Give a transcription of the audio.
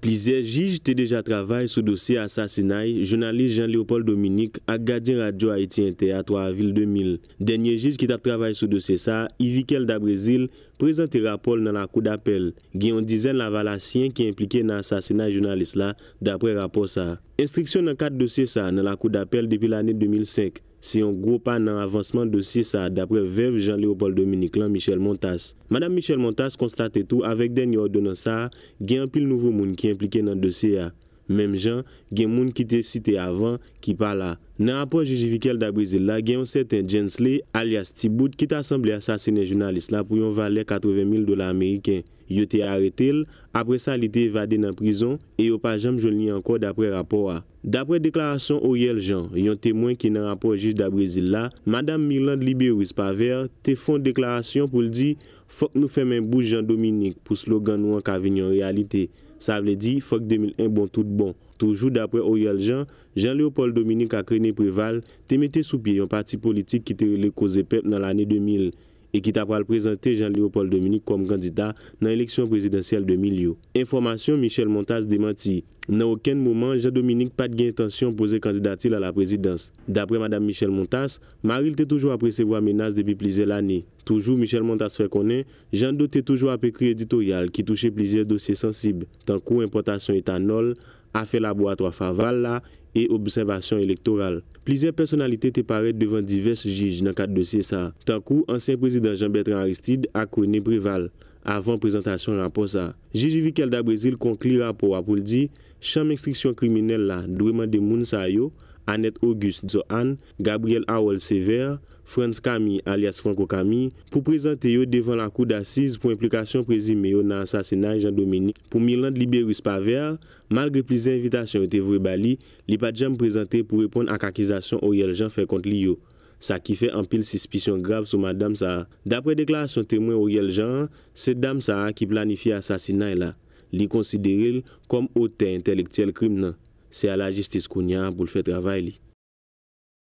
Plize, jige te deja travay sou dosye asasinay, jounalist Jean-Leopold Dominique, ak Gadien Radio Haitien Teatro a Ville 2000. Denye jige ki tap travay sou dosye sa, Yvikelle da Brésil, prezente rapol nan la kou d'apel. Gen yon dizen la valasyen ki implike nan asasinay jounalist la, dapre rapol sa. Instriksyon nan kat dosye sa nan la kou d'apel depi l'année 2005. se yon gwo pa nan avansman dosye sa dapre vev Jean-Léopold Dominique lan Michel Montas. Madame Michel Montas konstate tou avek den yon donan sa gen apil nouvo moun ki implike nan dosye ya. Mem jan, gen moun ki te site avan ki pala. Nan rapor jujivikel da Brazil la, gen yon seten jensle alias Tiboud ki te asemble asasene jounalist la pou yon valer 80 mil dola Ameriken. Yo te arete l, apre sa li te evade nan prizon, e yo pa jam jouni ankor dapre rapor a. Dapre deklarasyon Oriel Jean, yon temwen ki nan rapor juj da Brazil la, Madame Myrlande Liberis Paver te fon deklarasyon pou l di, Fok nou femen bou Jean Dominique pou slogan nou an ka venyon realite. Sa vle di, fok 2001 bon tout bon. Toujou dapre Oyal Jean, Jean-Leopold Dominique a kreni prival te mette sou pi yon parti politik ki te rele koze pep nan l'anè 2000. e ki ta pral prezante Jean-Léopold Dominique kom kandida nan eleksyon prezidansyel de Milieu. Informasyon Michel Montas demanti, nan oken mouman Jean-Dominique pat gen etansyon pose kandidatil a la prezidans. Dapre Madame Michel Montas, Maril te toujou apre sevo a menas depi plize l'ane. Toujou Michel Montas fe konen, Jean-Dou te toujou apre kreditorial ki touche plize dosye sensib, tan kou importasyon etanol. afe labo atwa faval la e observasyon elektoral. Plizer personalite te paret devan divers jiji nan kat dosye sa. Tankou, ansen prezident Jean-Bertrand Aristide akone prival, avan prezentasyon raposa. Jiji vikal da Brezil konkli rapo wapol di, chanm ekstriksyon kriminel la dweman de moun sa yo, Annette Auguste Dzoan, Gabriel Awol-Sever, Franz Kami alias Franco Kami, pou prezente yo devan la kou d'assise pou implikasyon prezime yo nan asasinaj jan domini. Pou Milan Libéry Spavea, malgre plize invitasyon yo te vwe bali, li pa djam prezente pou reponde ak akizasyon Oriel Jean fè kont li yo, sa ki fè anpil sispisyon grav sou Madame Sarah. Dapre deklarasyon temwen Oriel Jean, se Dame Sarah ki planifi asasinaj e la, li konsidere l kom ote intelektiyel krim nan. Se a la jistis kou nyan pou l fè travay li.